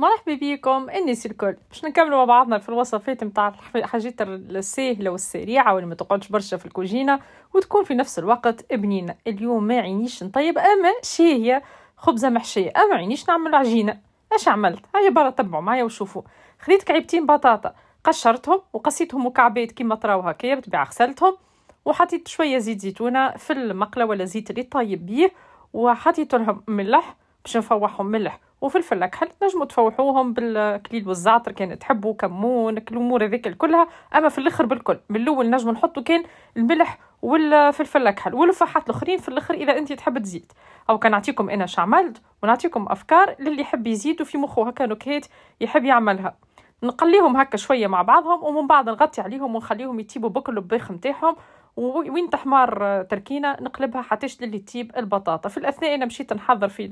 مرحبا بكم الناس الكل باش نكملوا مع بعضنا في الوصفات نتاع الحاجات الساهله والسريعه واللي ما تقعدش برشا في الكوجينه وتكون في نفس الوقت بنينه اليوم ما عينيش نطيب اما شاهيه خبزه محشيه اما عينيش نعمل عجينه اش عملت هيا برا تبعوا معايا وشوفوا خديت كعيبتين بطاطا قشرتهم وقصيتهم مكعبات كيما تراو هكايا بتبع غسلتهم وحطيت شويه زيت زيتونه في المقله ولا زيت اللي طايب بيه وحطيت لهم ملح باش نفوحهم ملح وفلفل اكحل نجمو تفوحوهم بالكليل والزعتر كان تحبوا كمون الامور هذيك كلها اما في الاخر بالكل من الاول نجمو نحطو كان الملح والفلفل الاكحل والفحات الاخرين في الاخر اذا انت تحب تزيد او كان نعطيكم انا شعملت ونعطيكم افكار للي يحب يزيد وفي مخه هكا نكهات يحب يعملها نقليهم هكا شويه مع بعضهم ومن بعد نغطي عليهم ونخليهم يطيبوا بكل البيخ نتاعهم وين تحمار تركينا نقلبها حتى اللي تيب البطاطا في الاثناء انا مشيت نحضر في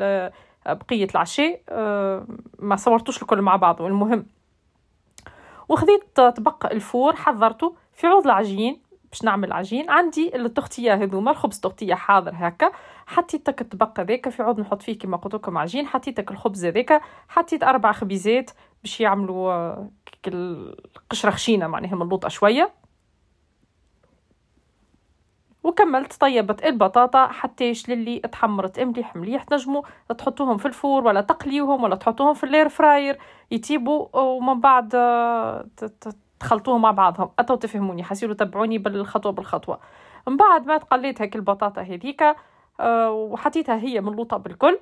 بقيه العشاء آه، ما صورتوش الكل مع بعض المهم وخذيت طبق الفور حضرته في عوض العجين باش نعمل عجين عندي التغطيه هذوما الخبز تغطيه حاضر هكا حطيتك الطبق هذاك في عوض نحط فيه كما قلت لكم عجين حطيتك الخبز هذاك حطيت اربع خبيزات باش يعملوا آه، القشره خشينه معناها ملوطه شويه وكملت طيبت البطاطا حتى للي تحمرت مليح مليح تنجموا تحطوهم في الفور ولا تقليوهم ولا تحطوهم في الاير فراير يتيبوا ومن بعد آه، تخلطوهم مع بعضهم أتوا تفهموني حسيلو تبعوني بالخطوة بالخطوة من بعد ما تقليت هيك البطاطا هذيك آه، وحطيتها هي ملوطة بالكل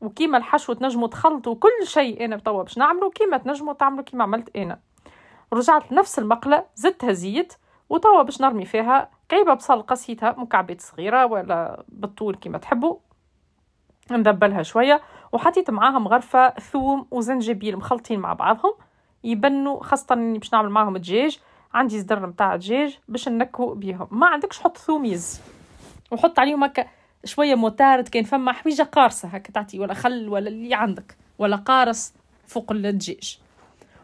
وكيما الحشو تنجموا تخلطوا كل شيء انا توا باش نعملو كيما تنجموا تعملوا كيما عملت انا رجعت لنفس المقله زدتها زيت وتوا باش نرمي فيها قيبه بصل قصيتها مكعبات صغيره ولا بالطول كما تحبوا ندبلها شويه وحطيت معاها مغرفه ثوم وزنجبيل مخلطين مع بعضهم يبنوا خاصه باش نعمل معاهم دجاج عندي زدر نتاع دجاج باش ننكو بيهم ما عندكش حط ثوم يز وحط عليهم هكا شويه موتارد كان فما حويجه قارصه هكا تعطي ولا خل ولا اللي عندك ولا قارص فوق الدجاج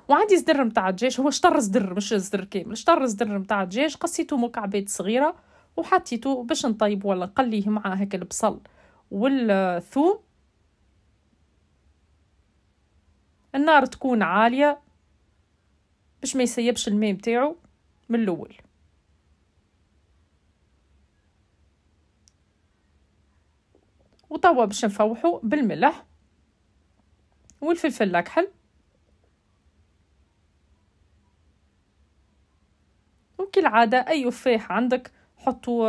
وعندي زدر متاع الدجاج هو شطر زدر مش زدر كامل شطر زدر متاع الدجاج قصيته مكعبات صغيرة وحطيته باش نطيب ولا نقليه مع هكا البصل والثوم النار تكون عالية باش ما يسيبش الماء متاعو من الأول وتوا باش نفوحو بالملح والفلفل الأكحل كالعادة أي فاح عندك حطوا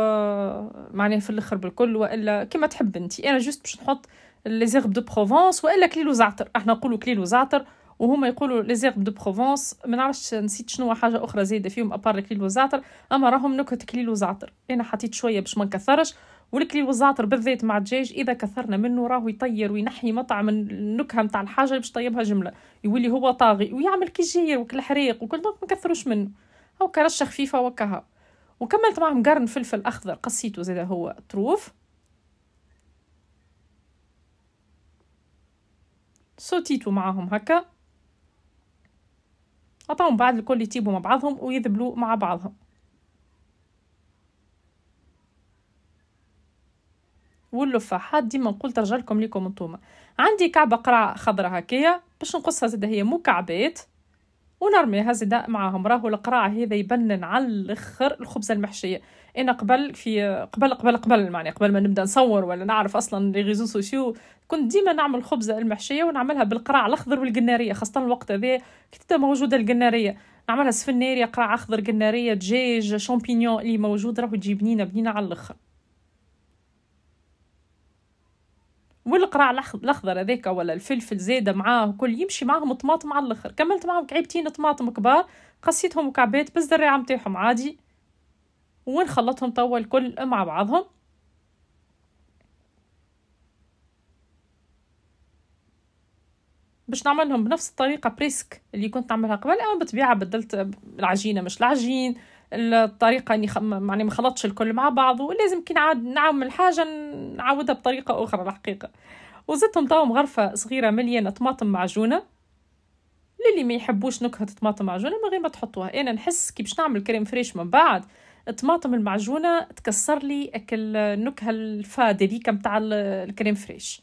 معناها في الاخر بالكل والا كما تحب انت انا جوست باش نحط لي زيرب دو بروفونس والا كليل وزعتر احنا نقولوا كليل وزعتر وهما يقولوا لي زيرب دو بروفونس ما نعرفش نسيت شنو حاجه اخرى زايده فيهم ابار كليل وزعتر اما راهم نكهه كليل وزعتر انا حطيت شويه باش ما نكثرش والكليل وزعتر بالذات مع الدجاج اذا كثرنا منه راهو يطير وينحي مطعم النكهه نتاع الحاجه باش طيبها جمله يولي هو طاغي ويعمل كي جير وكل حريق وكل دونك ما نكثروش منه أو كرشة خفيفة وكها وكملت معهم قرن فلفل أخضر قصيته زي هو طروف سوتيتو معاهم هكا عطاهم بعد الكل يتيبوا مع بعضهم ويذبلوا مع بعضهم واللفاحات ديما نقول ترجع لكم ليكم انتوما عندي كعبه قرعه خضرا هكايا باش نقصها زاده هي مكعبات ونرمي زيدا معاهم راهو القراع هذا يبنن على الاخر الخبزه المحشيه انا قبل في قبل قبل قبل معني قبل ما نبدا نصور ولا نعرف اصلا لي ريزو سوسيو كنت ديما نعمل خبزه المحشيه ونعملها بالقراع الاخضر والقناريه خاصه الوقت هذا كي موجوده القناريه نعملها سفناريه قراع اخضر قناريه دجاج شامبينيون اللي موجود راهو تجي بنينه بنينه على الاخر والقرع الاخضر هذاك ولا الفلفل زاده معاه وكل يمشي معاهم طماطم على الاخر كملت معاهم كعيبتين طماطم كبار قصيتهم مكعبات بالزريعه نتاعهم عادي ونخلطهم توا الكل مع بعضهم باش نعملهم بنفس الطريقه بريسك اللي كنت نعملها قبل اما بالطبيعه بدلت العجينه مش العجين الطريقه اللي يعني ما خلطش الكل مع بعضه لازم كي نعاود نعمل حاجه نعاودها بطريقه اخرى الحقيقه وزدتهم طاوم غرفه صغيره مليانه طماطم معجونه للي ما يحبوش نكهه طماطم معجونه من غير ما تحطوها انا نحس كي باش نعمل كريم فريش من بعد الطماطم المعجونه تكسر لي اكل النكهه الفاده هذيك نتاع الكريم فريش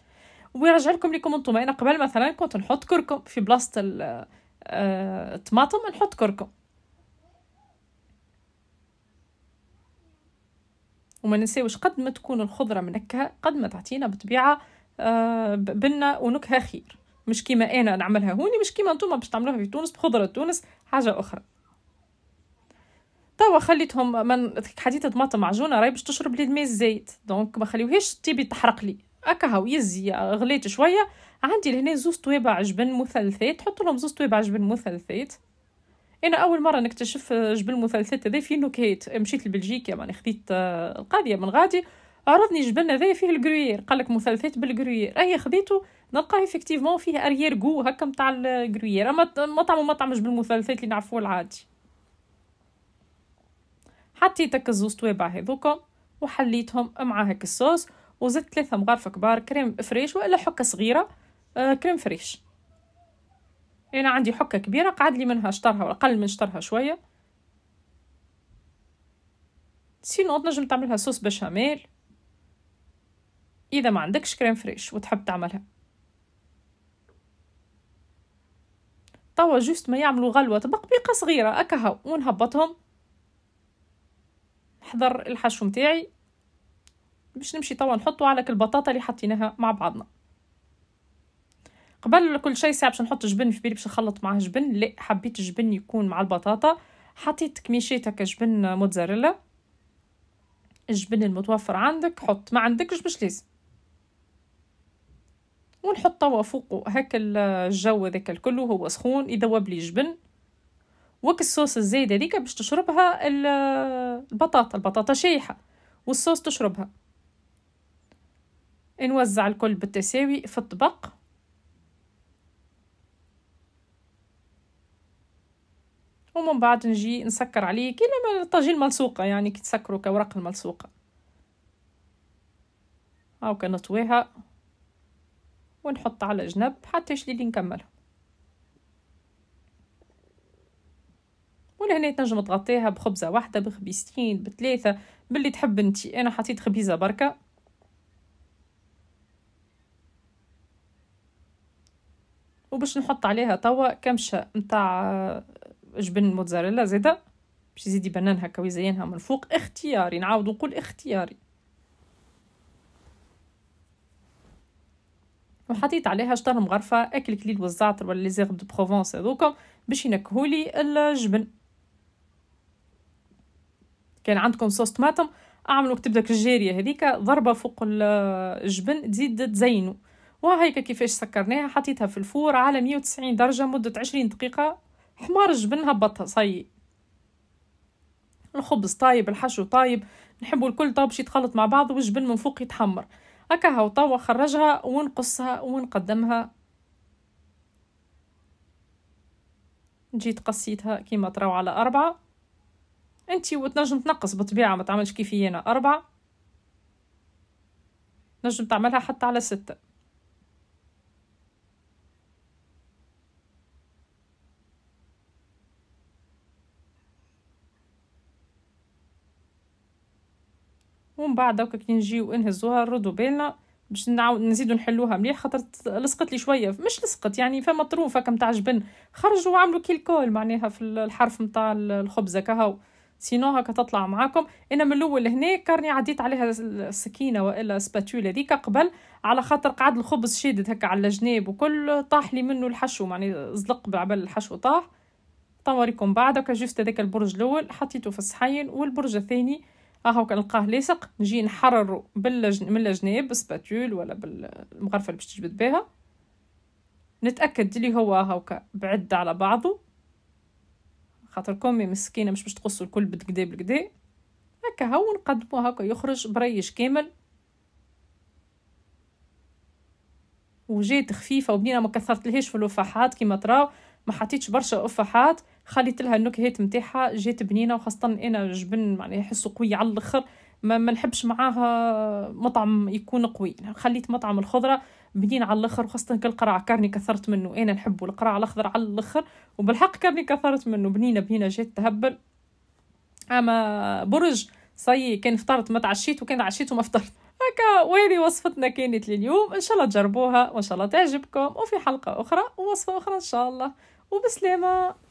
ويرجع لكم ليكم انتم انا قبل مثلا كنت نحط كركم في بلاصه آه، الطماطم نحط كركم وما ننساوش قد ما تكون الخضره منكهه قد ما تعطينا بطبيعه آه، بنه ونكهه خير مش كيما انا نعملها هوني مش كيما نتوما باش تعملوها في تونس بخضره تونس حاجه اخرى توا خليتهم من حديت طماطم معجونه راهي باش تشرب لي الماء الزايد دونك ما خليوهاش طيبي تحرق لي هكا هاو يزي غليت شويه عندي لهنا زوز طويبه عجبن مثلثات حط لهم زوز طويبه عجبن مثلثات انا اول مره نكتشف آه، جبل المثلثات هذا في نكهات آه، مشيت لبلجيكا ماني يعني خديت آه، القاضيه من غادي عرضني جبلنا هذايا فيه الجروير قال لك مثلثات بالجروير اي خديته نلقاه افكتيفمون فيه اريير جو هكا نتاع الجروير اما مطعم مطعم جبل المثلثات اللي نعرفوه العادي حطيتك الزوز توابع هذوك وحليتهم مع هكا الصوص وزدت ثلاثة مغارف كبار كريم فريش وإلا حكة صغيرة كريم فريش انا عندي حكه كبيره قعد لي منها شطرها واقل من شطرها شويه سينو تنجم تعملها صوص بشاميل اذا ما عندكش كريم فريش وتحب تعملها توا جوست ما يعملوا غلوة بقبيقة صغيرة أكها ونهبطهم نحضر الحشو متاعي باش نمشي توا نحطو على البطاطا اللي حطيناها مع بعضنا قبل كل شيء ساعه باش نحط جبن في بالي باش نخلط معاه جبن لا حبيت الجبن يكون مع البطاطا حطيت كميشيت هكا جبن موتزاريلا الجبن المتوفر عندك حط ما عندكش مش لازم ونحط توا فوقه هكا الجو ذاك الكل هو سخون يذوب لي جبن وك الصوص الزايده هذيك باش تشربها البطاطا البطاطا شايحه والصوص تشربها نوزع الكل بالتساوي في الطبق ومن بعد نجي نسكر عليه كيما الطاجين ملصوقه يعني كي تسكروا كوراق الملصوقه هاوكا نطويها ونحط على جنب حتى يشلي نكملها ولهنا تنجم تغطيها بخبزة واحدة بخبيزتين بثلاثة باللي تحب انتي انا حطيت خبيزة بركة وباش نحط عليها توا كمشة نتاع جبن موتزاريلا زيدا باش يزيد يبننها هكا ويزينها من فوق اختياري نعاود نقول اختياري وحطيت عليها شطر مغرفة أكل كليل والزعتر ولا ليزيغب دو بروفونس هذوكم باش ينكهولي الجبن كان عندكم صوص طماطم اعملوا داك الجارية هذيك ضربة فوق الجبن تزيد تزينو وهيك كيفاش سكرناها حطيتها في الفور على 190 درجة مدة 20 دقيقة حمار الجبن هبطها صي الخبز طايب الحشو طايب نحبو الكل طاب باش يتخلط مع بعض والجبن من فوق يتحمر هكا وطوا خرجها ونقصها ونقدمها جيت قصيتها كيما تراو على أربعة انتي وتنجم تنقص بطبيعة ما تعملش كيفي أنا أربعة نجم تعملها حتى على ستة ومن بعد هكا كي نجيو نهزوها نردو بالنا باش نعاود نزيدو نحلوها مليح خاطر لصقت لي شويه مش لصقت يعني فما طروف هكا نتاع جبن خرجوا وعملوا كيلكول معناها في الحرف نتاع الخبزه كهو سينو هكا تطلع معاكم انا من الاول هنا كارني عديت عليها السكينه والا سباتولا هذيك قبل على خاطر قعد الخبز شادد هكا على الجناب وكل طاح لي منه الحشو معني زلق بعبل الحشو طاح طوريكم بعد هكا جوست هذاك البرج الاول حطيته في الصحين والبرج الثاني ها كنلقاه لاصق نجي نحررو باللج من الجناب بالسباتول ولا بالمغرفه اللي باش تجبد بها نتاكد اللي هو هاوكا بعد على بعضه خاطر كومي مسكينه مش باش تقصو الكل بالكدا بالكدا هكا هو نقدمو هاكا يخرج بريش كامل وجات خفيفه وبنينه ما كثرت لهش في الوفاحات كيما تراو ما حطيتش برشا افاحات خليت لها النكهات نتاعها جات بنينه وخاصه انا الجبن معناها يحسوا قوي على الاخر ما, ما نحبش معاها مطعم يكون قوي خليت مطعم الخضره بنين على الاخر وخاصه كالقرع كارني كثرت منه انا نحبه القرع الاخضر على الاخر وبالحق كارني كثرت منه بنينه بنينه جات تهبل اما برج صي كان فطرت ما تعشيت وكان عشيت وما فطرت هكا ويلي وصفتنا كانت لليوم ان شاء الله تجربوها وان شاء الله تعجبكم وفي حلقه اخرى ووصفه اخرى ان شاء الله وبسلامه